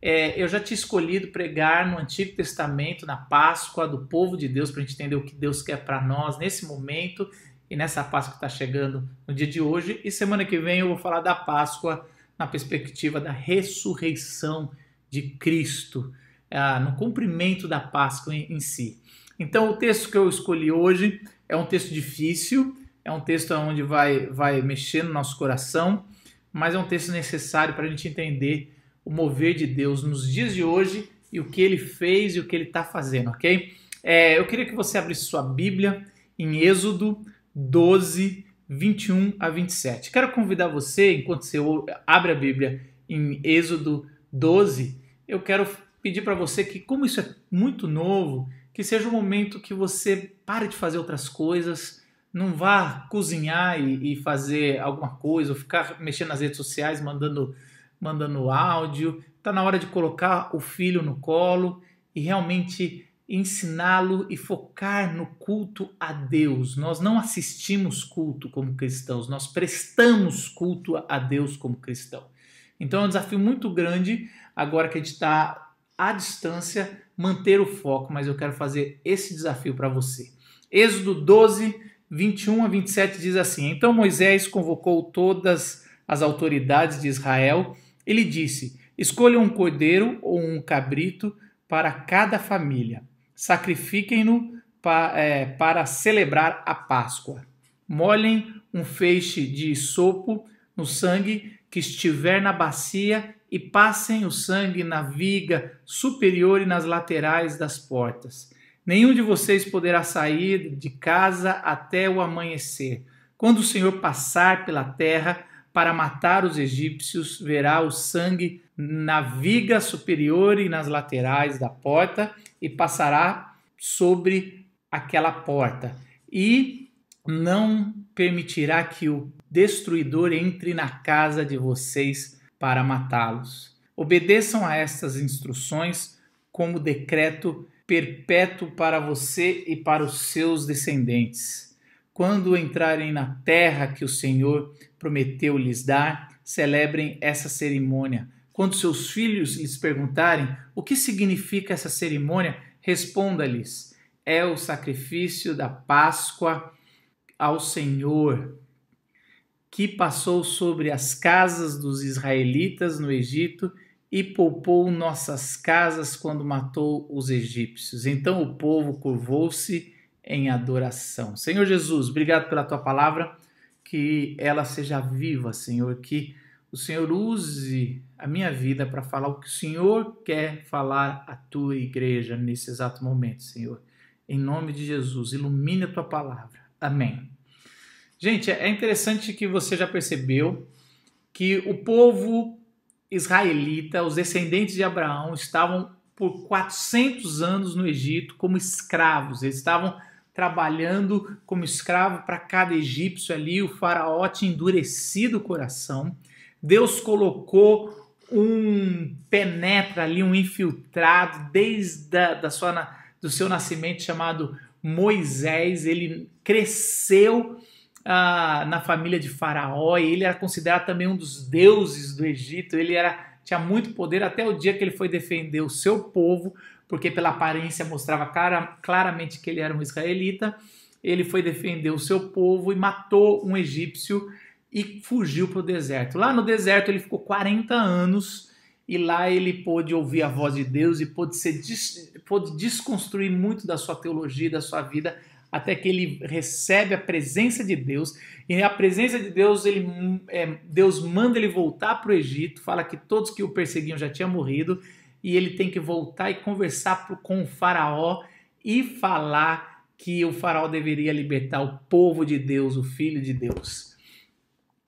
É, eu já tinha escolhido pregar no Antigo Testamento, na Páscoa do povo de Deus, para a gente entender o que Deus quer para nós nesse momento e nessa Páscoa que está chegando no dia de hoje. E semana que vem eu vou falar da Páscoa na perspectiva da ressurreição de Cristo, ah, no cumprimento da Páscoa em, em si. Então, o texto que eu escolhi hoje é um texto difícil, é um texto onde vai, vai mexer no nosso coração, mas é um texto necessário para a gente entender o mover de Deus nos dias de hoje e o que ele fez e o que ele está fazendo, ok? É, eu queria que você abrisse sua Bíblia em Êxodo 12, 21 a 27. Quero convidar você, enquanto você abre a Bíblia em Êxodo 12, eu quero pedir para você que, como isso é muito novo, que seja um momento que você pare de fazer outras coisas, não vá cozinhar e, e fazer alguma coisa, ou ficar mexendo nas redes sociais, mandando mandando áudio, está na hora de colocar o filho no colo e realmente ensiná-lo e focar no culto a Deus. Nós não assistimos culto como cristãos, nós prestamos culto a Deus como cristão. Então é um desafio muito grande, agora que a gente está à distância, manter o foco, mas eu quero fazer esse desafio para você. Êxodo 12, 21 a 27 diz assim: Então Moisés convocou todas as autoridades de Israel ele disse: Escolha um cordeiro ou um cabrito para cada família. Sacrifiquem-no pa, é, para celebrar a Páscoa. Molhem um feixe de sopo no sangue que estiver na bacia e passem o sangue na viga superior e nas laterais das portas. Nenhum de vocês poderá sair de casa até o amanhecer. Quando o Senhor passar pela terra, para matar os egípcios, verá o sangue na viga superior e nas laterais da porta e passará sobre aquela porta e não permitirá que o destruidor entre na casa de vocês para matá-los. Obedeçam a estas instruções como decreto perpétuo para você e para os seus descendentes. Quando entrarem na terra que o Senhor prometeu lhes dar, celebrem essa cerimônia. Quando seus filhos lhes perguntarem o que significa essa cerimônia, responda-lhes: é o sacrifício da Páscoa ao Senhor, que passou sobre as casas dos israelitas no Egito e poupou nossas casas quando matou os egípcios. Então o povo curvou-se em adoração. Senhor Jesus, obrigado pela tua palavra que ela seja viva, Senhor, que o Senhor use a minha vida para falar o que o Senhor quer falar à tua igreja nesse exato momento, Senhor. Em nome de Jesus, ilumine a tua palavra. Amém. Gente, é interessante que você já percebeu que o povo israelita, os descendentes de Abraão, estavam por 400 anos no Egito como escravos. Eles estavam trabalhando como escravo para cada egípcio ali, o faraó tinha endurecido o coração. Deus colocou um penetra ali, um infiltrado, desde a, da sua, do seu nascimento, chamado Moisés. Ele cresceu ah, na família de Faraó e ele era considerado também um dos deuses do Egito. Ele era tinha muito poder até o dia que ele foi defender o seu povo, porque pela aparência mostrava cara, claramente que ele era um israelita. Ele foi defender o seu povo e matou um egípcio e fugiu para o deserto. Lá no deserto ele ficou 40 anos e lá ele pôde ouvir a voz de Deus e pôde, ser, pôde desconstruir muito da sua teologia, da sua vida até que ele recebe a presença de Deus. E a presença de Deus, ele, é, Deus manda ele voltar para o Egito, fala que todos que o perseguiam já tinham morrido, e ele tem que voltar e conversar com o faraó e falar que o faraó deveria libertar o povo de Deus, o filho de Deus.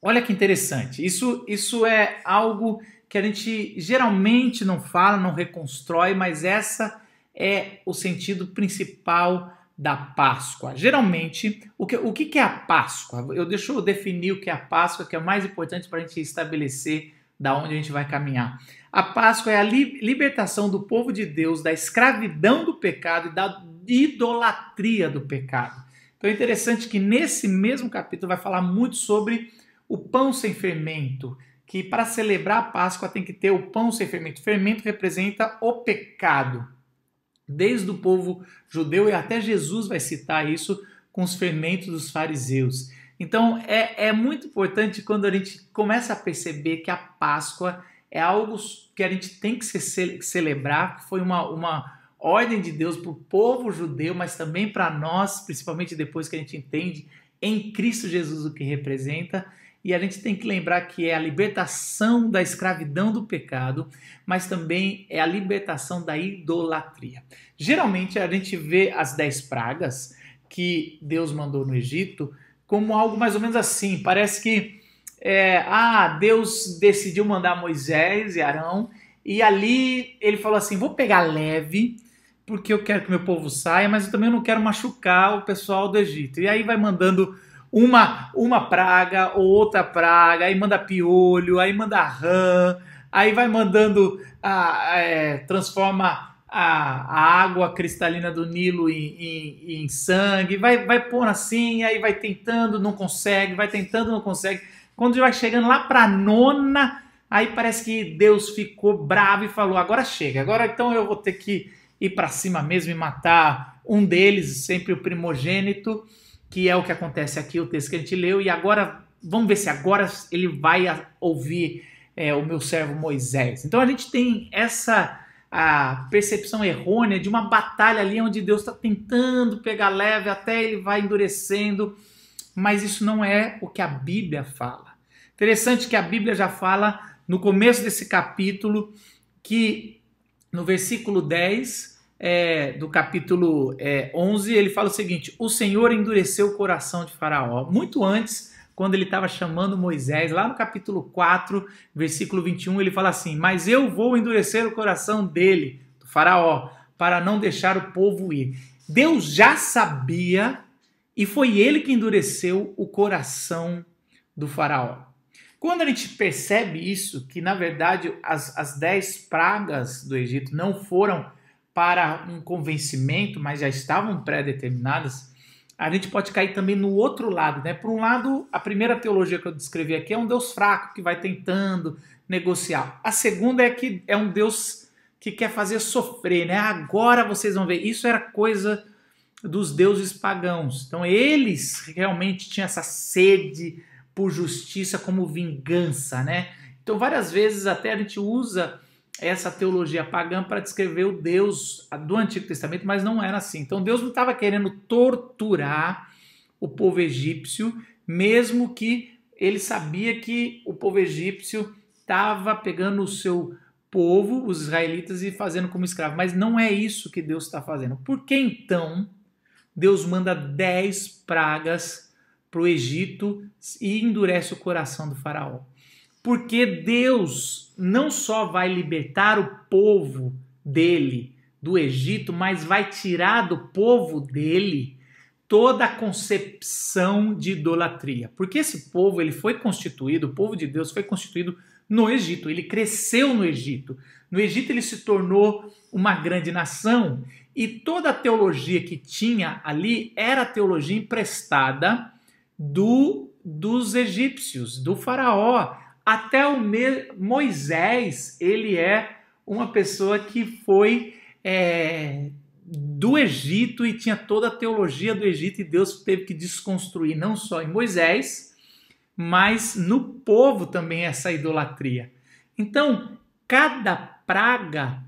Olha que interessante. Isso, isso é algo que a gente geralmente não fala, não reconstrói, mas essa é o sentido principal da Páscoa. Geralmente, o que, o que é a Páscoa? Eu deixo eu definir o que é a Páscoa, que é o mais importante para a gente estabelecer da onde a gente vai caminhar. A Páscoa é a libertação do povo de Deus da escravidão do pecado e da idolatria do pecado. Então é interessante que nesse mesmo capítulo vai falar muito sobre o pão sem fermento, que para celebrar a Páscoa tem que ter o pão sem fermento. Fermento representa o pecado desde o povo judeu e até Jesus vai citar isso com os fermentos dos fariseus. Então é, é muito importante quando a gente começa a perceber que a Páscoa é algo que a gente tem que ce celebrar, que foi uma, uma ordem de Deus para o povo judeu, mas também para nós, principalmente depois que a gente entende em Cristo Jesus o que representa. E a gente tem que lembrar que é a libertação da escravidão do pecado, mas também é a libertação da idolatria. Geralmente a gente vê as dez pragas que Deus mandou no Egito como algo mais ou menos assim. Parece que é, ah, Deus decidiu mandar Moisés e Arão, e ali ele falou assim: vou pegar leve, porque eu quero que meu povo saia, mas eu também não quero machucar o pessoal do Egito. E aí vai mandando uma, uma praga ou outra praga, aí manda piolho, aí manda rã, aí vai mandando, a, é, transforma a, a, água cristalina do Nilo em, em, em sangue, vai, vai pôr assim, aí vai tentando, não consegue, vai tentando, não consegue. Quando vai chegando lá para nona, aí parece que Deus ficou bravo e falou: agora chega, agora então eu vou ter que ir para cima mesmo e matar um deles, sempre o primogênito que é o que acontece aqui, o texto que a gente leu, e agora, vamos ver se agora ele vai ouvir é, o meu servo Moisés. Então a gente tem essa a percepção errônea de uma batalha ali onde Deus está tentando pegar leve até ele vai endurecendo, mas isso não é o que a Bíblia fala. Interessante que a Bíblia já fala no começo desse capítulo que no versículo 10 é, do capítulo é, 11, ele fala o seguinte: O Senhor endureceu o coração de Faraó. Muito antes, quando ele estava chamando Moisés, lá no capítulo 4, versículo 21, ele fala assim: Mas eu vou endurecer o coração dele, do Faraó, para não deixar o povo ir. Deus já sabia e foi ele que endureceu o coração do Faraó. Quando a gente percebe isso, que na verdade as, as dez pragas do Egito não foram para um convencimento, mas já estavam pré-determinadas, a gente pode cair também no outro lado, né? Por um lado, a primeira teologia que eu descrevi aqui é um Deus fraco que vai tentando negociar. A segunda é que é um Deus que quer fazer sofrer, né? Agora vocês vão ver. Isso era coisa dos deuses pagãos. Então eles realmente tinham essa sede por justiça como vingança, né? Então várias vezes até a gente usa essa teologia pagã para descrever o Deus do Antigo Testamento, mas não era assim. Então Deus não estava querendo torturar o povo egípcio, mesmo que ele sabia que o povo egípcio estava pegando o seu povo, os israelitas, e fazendo como escravo. Mas não é isso que Deus está fazendo. Por que então Deus manda dez pragas para o Egito e endurece o coração do faraó? Porque Deus não só vai libertar o povo dele do Egito, mas vai tirar do povo dele toda a concepção de idolatria. Porque esse povo, ele foi constituído, o povo de Deus foi constituído no Egito, ele cresceu no Egito. No Egito ele se tornou uma grande nação e toda a teologia que tinha ali era teologia emprestada do dos egípcios, do faraó. Até o Moisés, ele é uma pessoa que foi é, do Egito e tinha toda a teologia do Egito e Deus teve que desconstruir não só em Moisés, mas no povo também essa idolatria. Então, cada praga,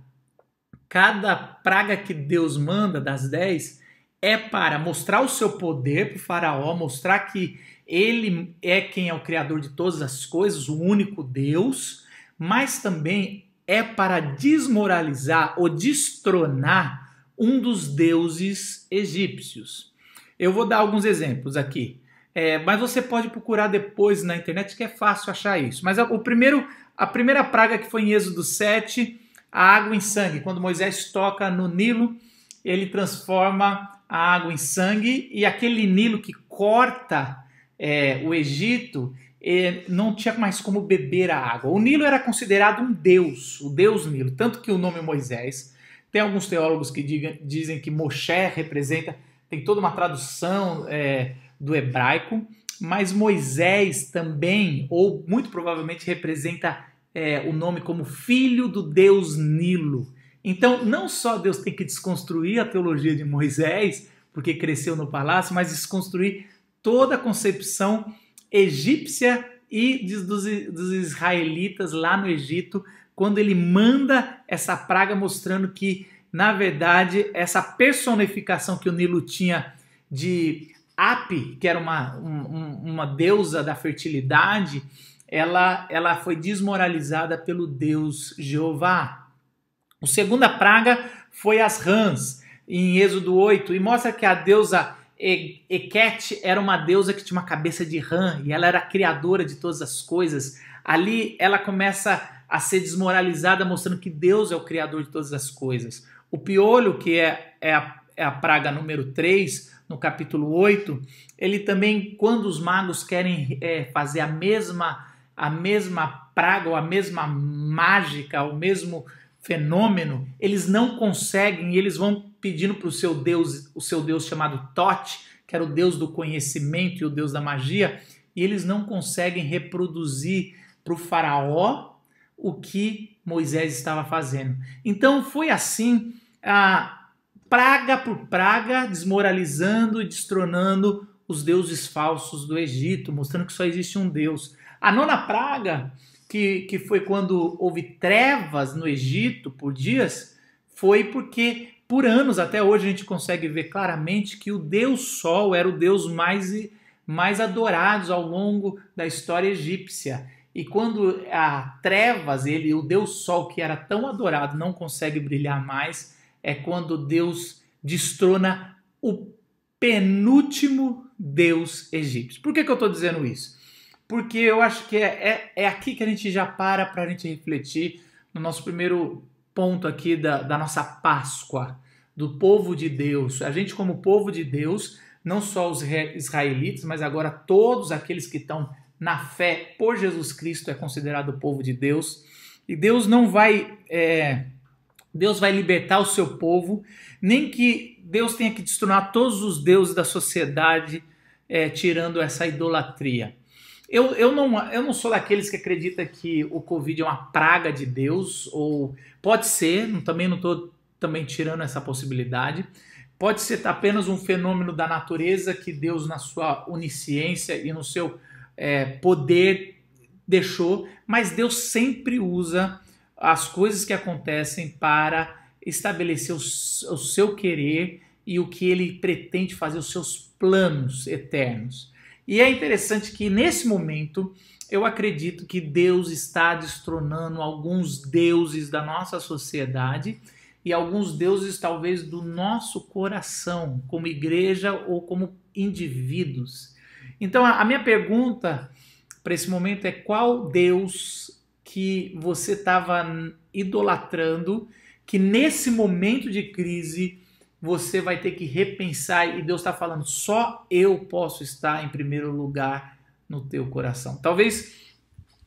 cada praga que Deus manda das dez, é para mostrar o seu poder para o Faraó, mostrar que ele é quem é o criador de todas as coisas, o único Deus, mas também é para desmoralizar ou destronar um dos deuses egípcios. Eu vou dar alguns exemplos aqui, é, mas você pode procurar depois na internet que é fácil achar isso. Mas o primeiro, a primeira praga que foi em Êxodo 7, a água em sangue, quando Moisés toca no Nilo, ele transforma a água em sangue e aquele Nilo que corta é, o Egito é, não tinha mais como beber a água. O Nilo era considerado um deus, o deus Nilo, tanto que o nome é Moisés. Tem alguns teólogos que diga, dizem que Moshe representa, tem toda uma tradução é, do hebraico, mas Moisés também, ou muito provavelmente, representa é, o nome como filho do deus Nilo. Então, não só Deus tem que desconstruir a teologia de Moisés, porque cresceu no palácio, mas desconstruir toda a concepção egípcia e dos, dos israelitas lá no Egito, quando ele manda essa praga mostrando que, na verdade, essa personificação que o Nilo tinha de Ape, que era uma, um, uma deusa da fertilidade, ela, ela foi desmoralizada pelo deus Jeová. A segunda praga foi as rãs, em Êxodo 8, e mostra que a deusa Ekete Eket era uma deusa que tinha uma cabeça de rã e ela era criadora de todas as coisas. Ali ela começa a ser desmoralizada, mostrando que Deus é o criador de todas as coisas. O piolho, que é, é, a, é a praga número 3, no capítulo 8, ele também, quando os magos querem é, fazer a mesma, a mesma praga, ou a mesma mágica, o mesmo fenômeno, eles não conseguem e eles vão pedindo para o seu Deus, o seu Deus chamado Tote, que era o Deus do conhecimento e o Deus da magia, e eles não conseguem reproduzir para o faraó o que Moisés estava fazendo. Então foi assim, a praga por praga, desmoralizando e destronando os deuses falsos do Egito, mostrando que só existe um Deus. A nona praga que, que foi quando houve trevas no Egito por dias, foi porque por anos até hoje a gente consegue ver claramente que o Deus Sol era o Deus mais, mais adorado ao longo da história egípcia. E quando a trevas, ele, o Deus Sol que era tão adorado, não consegue brilhar mais, é quando Deus destrona o penúltimo Deus egípcio. Por que, que eu estou dizendo isso? porque eu acho que é, é, é aqui que a gente já para para a gente refletir no nosso primeiro ponto aqui da, da nossa Páscoa, do povo de Deus. A gente, como povo de Deus, não só os israelitas, mas agora todos aqueles que estão na fé por Jesus Cristo é considerado povo de Deus. E Deus não vai. É, Deus vai libertar o seu povo, nem que Deus tenha que destronar todos os deuses da sociedade, é, tirando essa idolatria. Eu, eu, não, eu não sou daqueles que acredita que o Covid é uma praga de Deus, ou pode ser, também não estou também tirando essa possibilidade. Pode ser apenas um fenômeno da natureza que Deus, na sua onisciência e no seu é, poder, deixou, mas Deus sempre usa as coisas que acontecem para estabelecer o, o seu querer e o que ele pretende fazer, os seus planos eternos. E é interessante que nesse momento eu acredito que Deus está destronando alguns deuses da nossa sociedade e alguns deuses talvez do nosso coração, como igreja ou como indivíduos. Então a minha pergunta para esse momento é qual Deus que você estava idolatrando que nesse momento de crise você vai ter que repensar e Deus está falando, só eu posso estar em primeiro lugar no teu coração. Talvez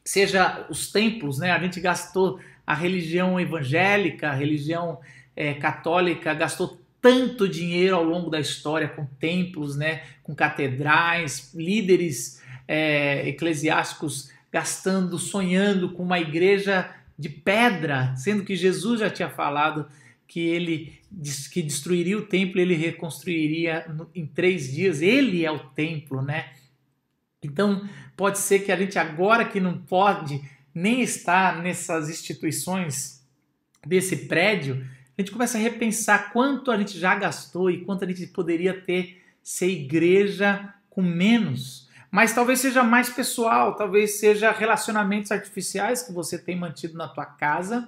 seja os templos, né? A gente gastou a religião evangélica, a religião é, católica gastou tanto dinheiro ao longo da história com templos, né? Com catedrais, líderes é, eclesiásticos gastando, sonhando com uma igreja de pedra, sendo que Jesus já tinha falado que ele que destruiria o templo, ele reconstruiria em três dias. Ele é o templo, né? Então pode ser que a gente agora que não pode nem estar nessas instituições desse prédio, a gente começa a repensar quanto a gente já gastou e quanto a gente poderia ter ser igreja com menos. Mas talvez seja mais pessoal, talvez seja relacionamentos artificiais que você tem mantido na tua casa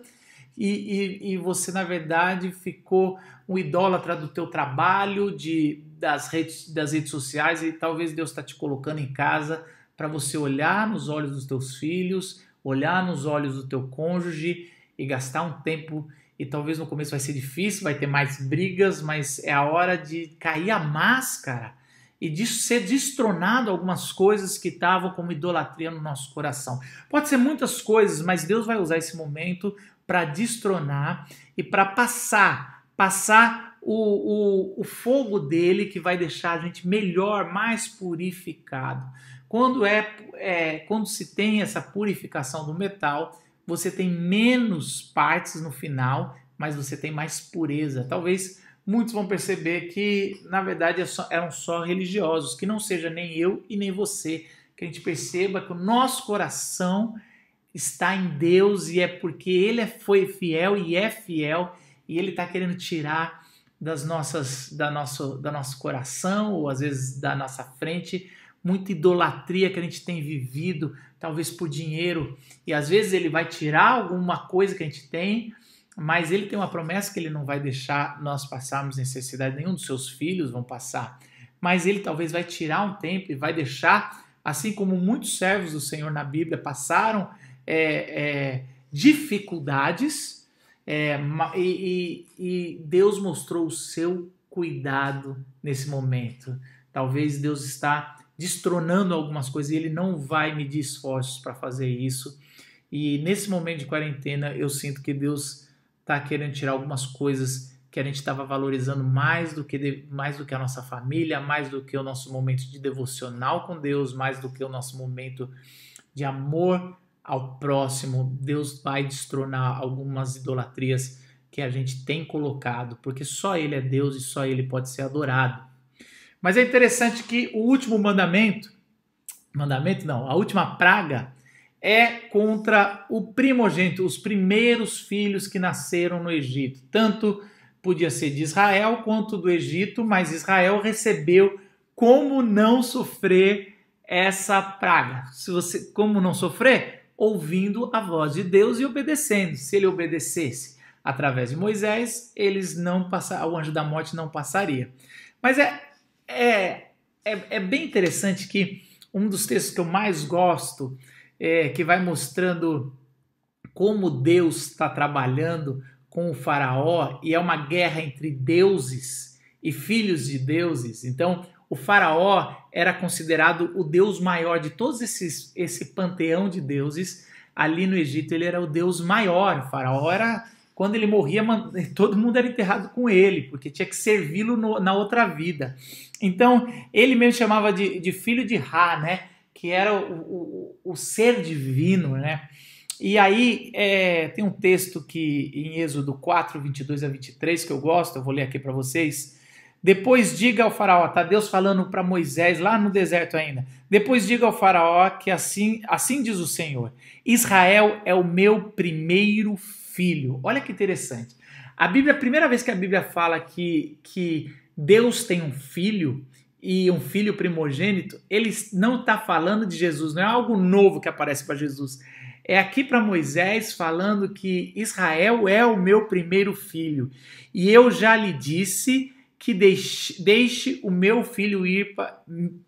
e, e, e você, na verdade, ficou um idólatra do teu trabalho, de, das, redes, das redes sociais, e talvez Deus está te colocando em casa para você olhar nos olhos dos teus filhos, olhar nos olhos do teu cônjuge e gastar um tempo. E talvez no começo vai ser difícil, vai ter mais brigas, mas é a hora de cair a máscara e de ser destronado algumas coisas que estavam como idolatria no nosso coração. Pode ser muitas coisas, mas Deus vai usar esse momento para destronar e para passar, passar o, o, o fogo dele que vai deixar a gente melhor, mais purificado. Quando, é, é, quando se tem essa purificação do metal, você tem menos partes no final, mas você tem mais pureza. Talvez muitos vão perceber que, na verdade, é eram só religiosos, que não seja nem eu e nem você, que a gente perceba que o nosso coração está em Deus e é porque Ele é- foi fiel e é fiel e Ele está querendo tirar das nossas, da nosso, da nosso coração ou às vezes da nossa frente muita idolatria que a gente tem vivido, talvez por dinheiro e às vezes Ele vai tirar alguma coisa que a gente tem, mas Ele tem uma promessa que Ele não vai deixar nós passarmos necessidade nenhum dos seus filhos vão passar, mas Ele talvez vai tirar um tempo e vai deixar Assim como muitos servos do Senhor na Bíblia passaram é, é, dificuldades, é, e, e, e Deus mostrou o seu cuidado nesse momento. Talvez Deus está destronando algumas coisas e ele não vai medir esforços para fazer isso. E nesse momento de quarentena, eu sinto que Deus está querendo tirar algumas coisas que a gente estava valorizando mais do que mais do que a nossa família, mais do que o nosso momento de devocional com Deus, mais do que o nosso momento de amor ao próximo, Deus vai destronar algumas idolatrias que a gente tem colocado, porque só Ele é Deus e só Ele pode ser adorado. Mas é interessante que o último mandamento, mandamento não, a última praga é contra o primogênito, os primeiros filhos que nasceram no Egito. Tanto podia ser de Israel quanto do Egito, mas Israel recebeu como não sofrer essa praga. Se você como não sofrer, ouvindo a voz de Deus e obedecendo. Se ele obedecesse através de Moisés, eles não passar, o anjo da morte não passaria. Mas é, é, é, é, bem interessante que um dos textos que eu mais gosto, é, que vai mostrando como Deus está trabalhando com o faraó, e é uma guerra entre deuses e filhos de deuses. Então, o faraó era considerado o deus maior de todos esses esse panteão de deuses. Ali no Egito ele era o deus maior. O faraó era quando ele morria, todo mundo era enterrado com ele, porque tinha que servi-lo na outra vida. Então, ele mesmo chamava de, de filho de Ra, né? Que era o, o, o ser divino, né? E aí, é, tem um texto que em Êxodo 4, 22 a 23, que eu gosto, eu vou ler aqui para vocês depois diga ao faraó, tá Deus falando para Moisés lá no deserto ainda. Depois diga ao faraó que assim, assim diz o Senhor: Israel é o meu primeiro filho. Olha que interessante. A Bíblia, a primeira vez que a Bíblia fala que, que Deus tem um filho e um filho primogênito, ele não está falando de Jesus, não é algo novo que aparece para Jesus. É aqui para Moisés falando que Israel é o meu primeiro filho. E eu já lhe disse que deixe, deixe o meu filho ir para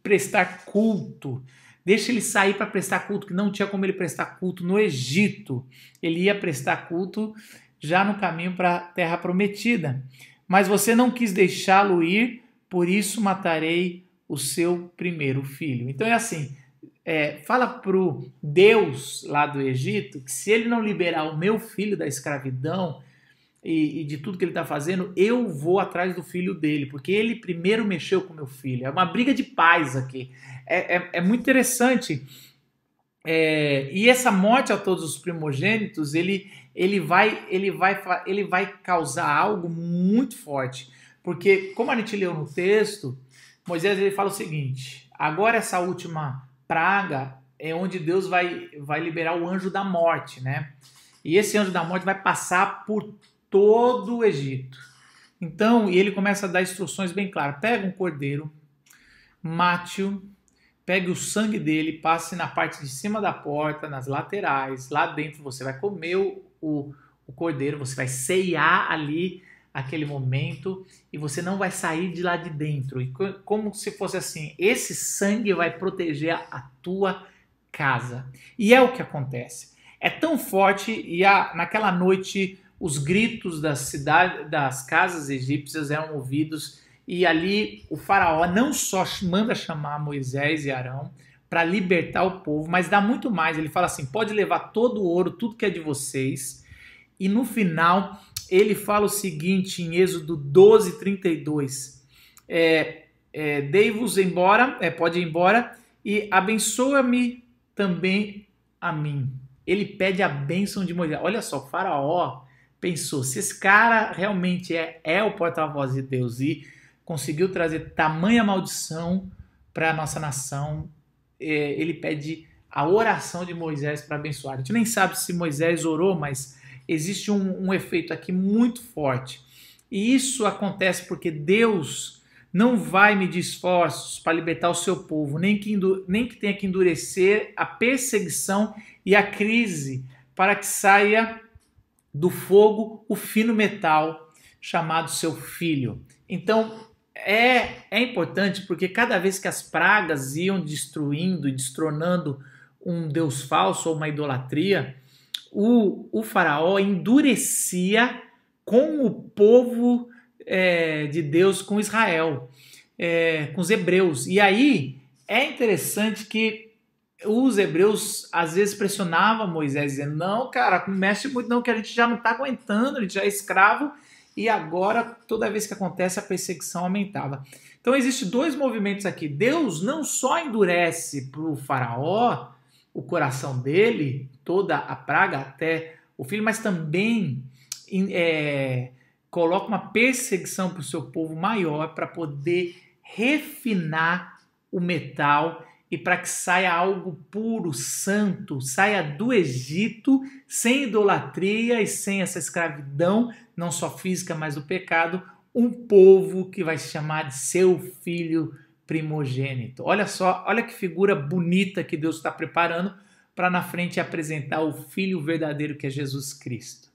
prestar culto. Deixe ele sair para prestar culto, que não tinha como ele prestar culto no Egito. Ele ia prestar culto já no caminho para a terra prometida. Mas você não quis deixá-lo ir, por isso matarei o seu primeiro filho. Então é assim, é, fala pro Deus lá do Egito que se ele não liberar o meu filho da escravidão, e, e de tudo que ele está fazendo, eu vou atrás do filho dele, porque ele primeiro mexeu com meu filho. É uma briga de paz aqui. É, é, é muito interessante. É, e essa morte a todos os primogênitos, ele, ele, vai, ele, vai, ele vai causar algo muito forte. Porque, como a gente leu no texto, Moisés ele fala o seguinte: agora essa última praga é onde Deus vai, vai liberar o anjo da morte, né? E esse anjo da morte vai passar por todo o Egito. Então, e ele começa a dar instruções bem claras. Pega um cordeiro, mate-o, pegue o sangue dele, passe na parte de cima da porta, nas laterais. Lá dentro você vai comer o, o, o cordeiro, você vai ceiar ali aquele momento e você não vai sair de lá de dentro. E como se fosse assim, esse sangue vai proteger a tua casa. E é o que acontece. É tão forte e a, naquela noite os gritos das, cidade, das casas egípcias eram ouvidos e ali o faraó não só manda chamar Moisés e Arão para libertar o povo, mas dá muito mais. Ele fala assim: pode levar todo o ouro, tudo que é de vocês. E no final ele fala o seguinte em Êxodo 12, 32. É, é, Dei-vos embora, é, pode ir embora, e abençoa-me também a mim. Ele pede a bênção de Moisés. Olha só, Faraó pensou: se esse cara realmente é, é o porta-voz de Deus e conseguiu trazer tamanha maldição para a nossa nação, é, ele pede a oração de Moisés para abençoar. A gente nem sabe se Moisés orou, mas existe um, um efeito aqui muito forte. E isso acontece porque Deus não vai medir esforços para libertar o seu povo, nem que, nem que tenha que endurecer a perseguição e a crise para que saia do fogo o fino metal chamado seu filho. Então, é, é importante porque cada vez que as pragas iam destruindo e destronando um deus falso ou uma idolatria, o, o faraó endurecia com o povo é, de Deus, com Israel, é, com os hebreus. E aí é interessante que os hebreus às vezes pressionavam Moisés, dizendo: Não, cara, mexe muito, não, que a gente já não está aguentando, a gente já é escravo. E agora, toda vez que acontece, a perseguição aumentava. Então, existem dois movimentos aqui. Deus não só endurece para o Faraó o coração dele, toda a praga até o filho, mas também é, coloca uma perseguição para o seu povo maior para poder refinar o metal e para que saia algo puro, santo, saia do Egito sem idolatria e sem essa escravidão, não só física, mas do pecado, um povo que vai se chamar de seu filho primogênito. Olha só, olha que figura bonita que Deus está preparando para na frente apresentar o filho verdadeiro que é Jesus Cristo.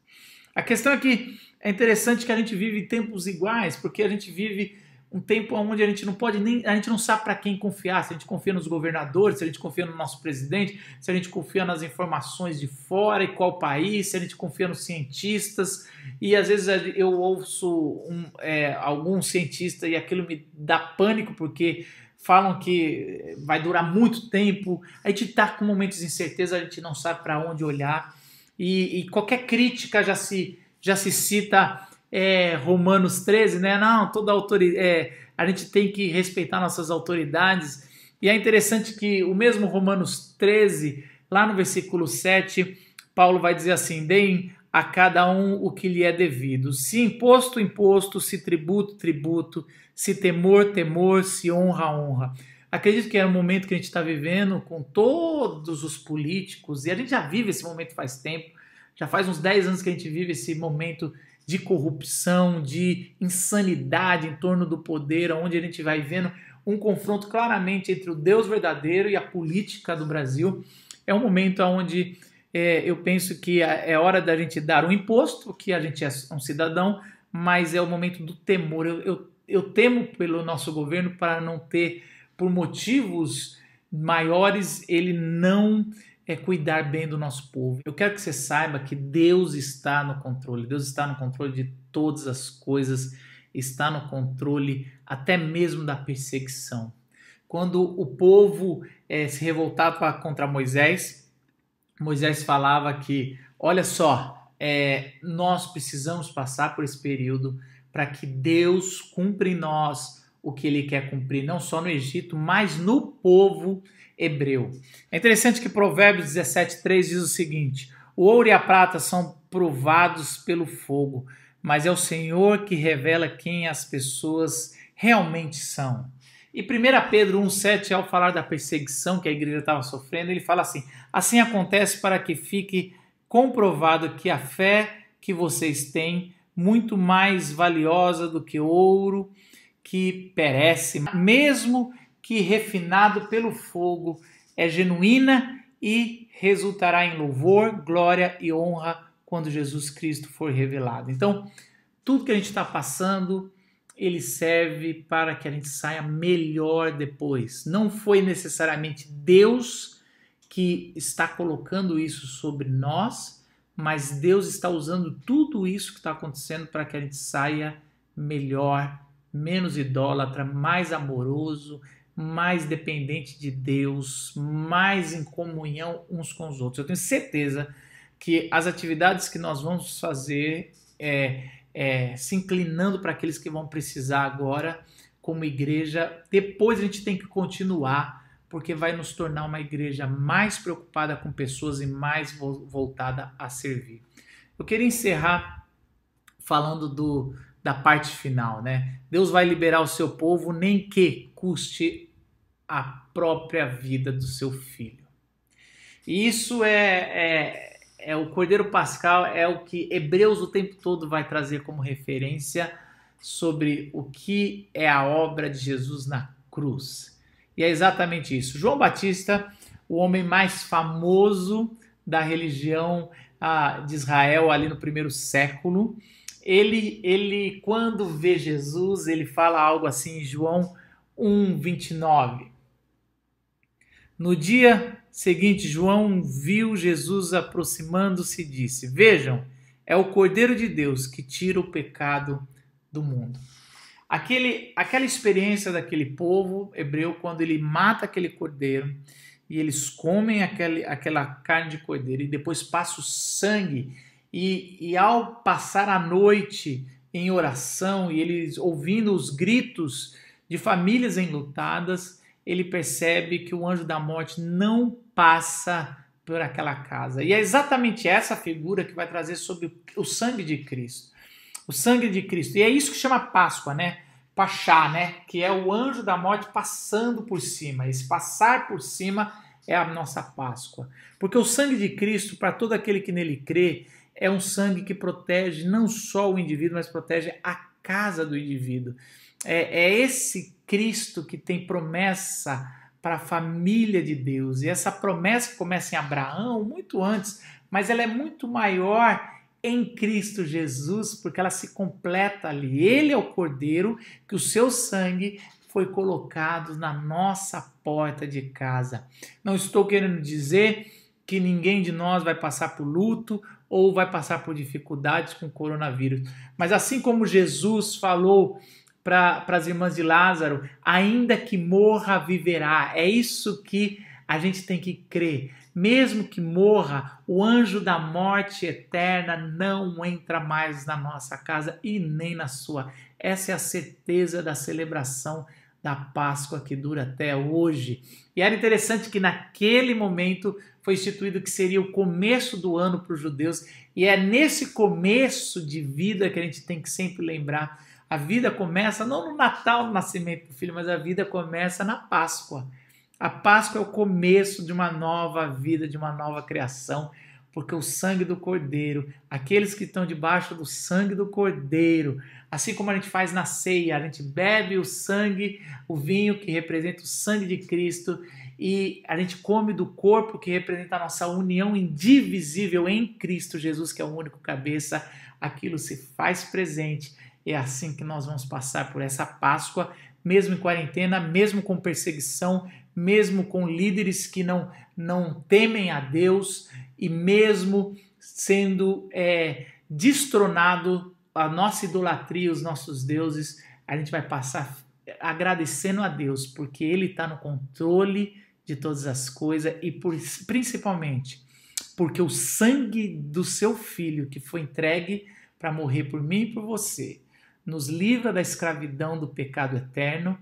A questão é que é interessante que a gente vive tempos iguais, porque a gente vive um tempo onde a gente não pode nem a gente não sabe para quem confiar, se a gente confia nos governadores, se a gente confia no nosso presidente, se a gente confia nas informações de fora e qual país, se a gente confia nos cientistas e às vezes eu ouço um, é, algum cientista e aquilo me dá pânico porque falam que vai durar muito tempo, a gente está com momentos de incerteza, a gente não sabe para onde olhar e, e qualquer crítica já se já se cita é, Romanos 13, né? Não, toda autoridade. É, a gente tem que respeitar nossas autoridades. E é interessante que o mesmo Romanos 13, lá no versículo 7, Paulo vai dizer assim: deem a cada um o que lhe é devido. Se imposto, imposto, se tributo, tributo, se temor, temor, se honra, honra. Acredito que é o momento que a gente está vivendo com todos os políticos, e a gente já vive esse momento faz tempo, já faz uns 10 anos que a gente vive esse momento de corrupção, de insanidade em torno do poder, onde a gente vai vendo um confronto claramente entre o Deus verdadeiro e a política do Brasil. É um momento onde é, eu penso que é, é hora da gente dar um imposto, que a gente é um cidadão, mas é o momento do temor. Eu, eu, eu temo pelo nosso governo para não ter, por motivos maiores, ele não é cuidar bem do nosso povo. Eu quero que você saiba que Deus está no controle. Deus está no controle de todas as coisas, está no controle até mesmo da perseguição. Quando o povo é, se revoltava contra Moisés, Moisés falava que, olha só, é, nós precisamos passar por esse período para que Deus cumpra em nós o que ele quer cumprir, não só no Egito, mas no povo hebreu. É interessante que Provérbios 17,3 diz o seguinte: O ouro e a prata são provados pelo fogo, mas é o Senhor que revela quem as pessoas realmente são. E 1 Pedro 1,7, ao falar da perseguição que a igreja estava sofrendo, ele fala assim: Assim acontece para que fique comprovado que a fé que vocês têm, muito mais valiosa do que ouro que perece, mesmo que refinado pelo fogo, é genuína e resultará em louvor, glória e honra quando Jesus Cristo for revelado. Então, tudo que a gente está passando, ele serve para que a gente saia melhor depois. Não foi necessariamente Deus que está colocando isso sobre nós, mas Deus está usando tudo isso que está acontecendo para que a gente saia melhor menos idólatra, mais amoroso, mais dependente de Deus, mais em comunhão uns com os outros. Eu tenho certeza que as atividades que nós vamos fazer, é, é, se inclinando para aqueles que vão precisar agora, como igreja, depois a gente tem que continuar, porque vai nos tornar uma igreja mais preocupada com pessoas e mais voltada a servir. Eu queria encerrar falando do da parte final, né? Deus vai liberar o seu povo nem que custe a própria vida do seu filho. E isso é, é, é o Cordeiro Pascal, é o que Hebreus o tempo todo vai trazer como referência sobre o que é a obra de Jesus na cruz. E é exatamente isso. João Batista, o homem mais famoso da religião ah, de Israel ali no primeiro século, ele, ele, quando vê Jesus, ele fala algo assim em João 1, 29. No dia seguinte, João viu Jesus aproximando-se e disse: Vejam, é o Cordeiro de Deus que tira o pecado do mundo. Aquele, aquela experiência daquele povo hebreu, quando ele mata aquele cordeiro e eles comem aquele, aquela carne de cordeiro e depois passa o sangue e, e ao passar a noite em oração e eles ouvindo os gritos de famílias enlutadas, ele percebe que o anjo da morte não passa por aquela casa. E é exatamente essa figura que vai trazer sobre o sangue de Cristo. O sangue de Cristo. E é isso que chama Páscoa, né? Pachá, né? Que é o anjo da morte passando por cima. Esse passar por cima é a nossa Páscoa. Porque o sangue de Cristo, para todo aquele que nele crê, é um sangue que protege não só o indivíduo, mas protege a casa do indivíduo. É, é esse Cristo que tem promessa para a família de Deus. E essa promessa começa em Abraão, muito antes, mas ela é muito maior em Cristo Jesus, porque ela se completa ali. Ele é o cordeiro que o seu sangue foi colocado na nossa porta de casa. Não estou querendo dizer que ninguém de nós vai passar por luto ou vai passar por dificuldades com o coronavírus. Mas assim como Jesus falou para as irmãs de Lázaro, ainda que morra, viverá. É isso que a gente tem que crer. Mesmo que morra, o anjo da morte eterna não entra mais na nossa casa e nem na sua. Essa é a certeza da celebração da Páscoa que dura até hoje. E era interessante que naquele momento foi instituído que seria o começo do ano para os judeus, e é nesse começo de vida que a gente tem que sempre lembrar. A vida começa não no Natal, no nascimento do filho, mas a vida começa na Páscoa. A Páscoa é o começo de uma nova vida, de uma nova criação, porque o sangue do Cordeiro, aqueles que estão debaixo do sangue do Cordeiro, assim como a gente faz na ceia, a gente bebe o sangue, o vinho que representa o sangue de Cristo, e a gente come do corpo que representa a nossa união indivisível em Cristo Jesus, que é o único cabeça, aquilo se faz presente. É assim que nós vamos passar por essa Páscoa, mesmo em quarentena, mesmo com perseguição, mesmo com líderes que não, não temem a Deus e mesmo sendo é, destronado a nossa idolatria, os nossos deuses, a gente vai passar agradecendo a Deus, porque Ele está no controle de todas as coisas e por, principalmente porque o sangue do seu filho que foi entregue para morrer por mim e por você nos livra da escravidão do pecado eterno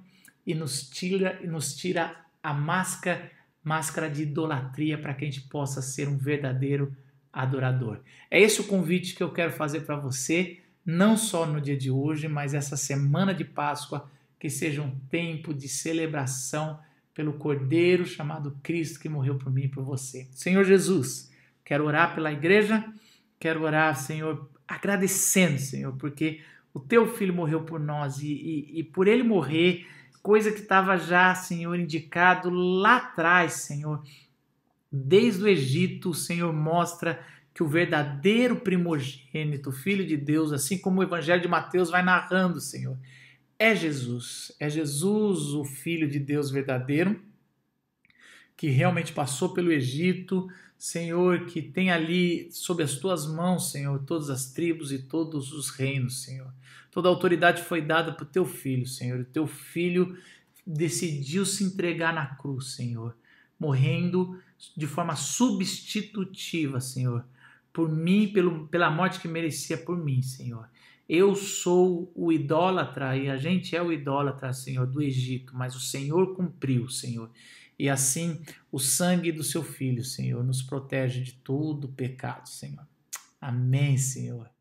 e nos tira nos tira a máscara máscara de idolatria para que a gente possa ser um verdadeiro adorador. É esse o convite que eu quero fazer para você, não só no dia de hoje, mas essa semana de Páscoa, que seja um tempo de celebração pelo Cordeiro chamado Cristo que morreu por mim e por você. Senhor Jesus, quero orar pela igreja, quero orar, Senhor, agradecendo, Senhor, porque o teu filho morreu por nós e, e, e por ele morrer, coisa que estava já, Senhor, indicado lá atrás, Senhor. Desde o Egito, o Senhor mostra que o verdadeiro primogênito, filho de Deus, assim como o evangelho de Mateus vai narrando, Senhor, é Jesus. É Jesus, o Filho de Deus verdadeiro, que realmente passou pelo Egito, Senhor, que tem ali sob as tuas mãos, Senhor, todas as tribos e todos os reinos, Senhor. Toda a autoridade foi dada para o teu filho, Senhor. O teu filho decidiu se entregar na cruz, Senhor, morrendo de forma substitutiva, Senhor, por mim, pelo, pela morte que merecia por mim, Senhor. Eu sou o idólatra e a gente é o idólatra, Senhor, do Egito, mas o Senhor cumpriu, Senhor. E assim, o sangue do seu filho, Senhor, nos protege de todo pecado, Senhor. Amém, Senhor.